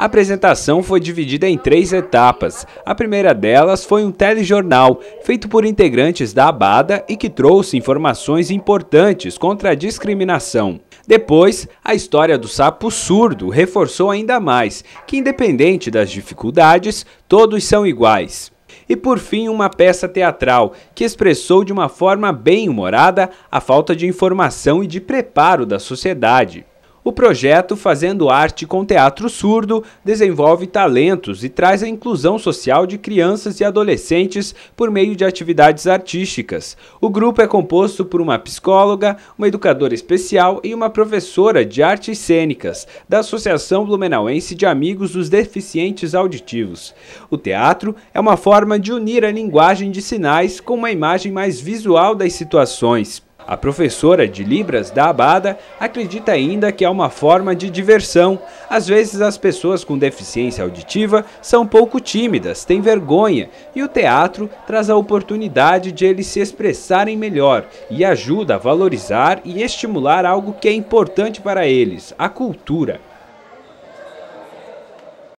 A apresentação foi dividida em três etapas. A primeira delas foi um telejornal, feito por integrantes da Abada e que trouxe informações importantes contra a discriminação. Depois, a história do sapo surdo reforçou ainda mais que, independente das dificuldades, todos são iguais e por fim uma peça teatral que expressou de uma forma bem humorada a falta de informação e de preparo da sociedade. O projeto Fazendo Arte com Teatro Surdo desenvolve talentos e traz a inclusão social de crianças e adolescentes por meio de atividades artísticas. O grupo é composto por uma psicóloga, uma educadora especial e uma professora de artes cênicas da Associação Blumenauense de Amigos dos Deficientes Auditivos. O teatro é uma forma de unir a linguagem de sinais com uma imagem mais visual das situações, a professora de Libras da Abada acredita ainda que é uma forma de diversão. Às vezes as pessoas com deficiência auditiva são pouco tímidas, têm vergonha, e o teatro traz a oportunidade de eles se expressarem melhor e ajuda a valorizar e estimular algo que é importante para eles, a cultura.